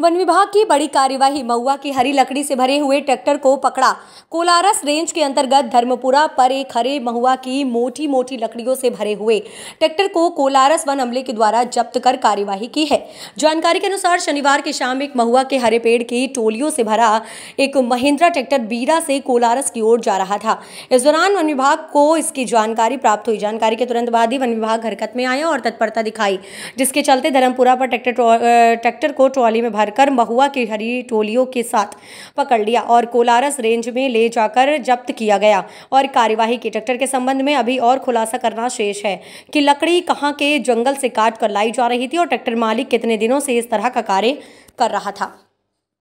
one विभाग की बड़ी कार्यवाही महुआ की हरी लकड़ी से भरे हुए ट्रैक्टर को पकड़ा कोलारस रेंज के अंतर्गत धर्मपुरा पर एक हरे महुआ की मोटी मोटी लकड़ियों से भरे हुए ट्रैक्टर को कोलारस वन अमले के द्वारा जब्त कर कार्यवाही की है जानकारी के अनुसार शनिवार की शाम एक महुआ के हरे पेड़ की टोलियों से भरा एक महिंद्रा ट्रैक्टर बीरा से कोलारस की ओर जा रहा था इस दौरान वन विभाग को इसकी जानकारी प्राप्त हुई जानकारी के तुरंत बाद ही वन विभाग हरकत में आया और तत्परता दिखाई जिसके चलते धर्मपुरा पर ट्रैक्टर ट्रैक्टर को ट्रॉली में भरकर महुआ की हरी टोलियों के साथ पकड़ लिया और कोलारस रेंज में ले जाकर जब्त किया गया और कार्यवाही के ट्रैक्टर के संबंध में अभी और खुलासा करना शेष है कि लकड़ी कहाँ के जंगल से काट कर लाई जा रही थी और ट्रैक्टर मालिक कितने दिनों से इस तरह का कार्य कर रहा था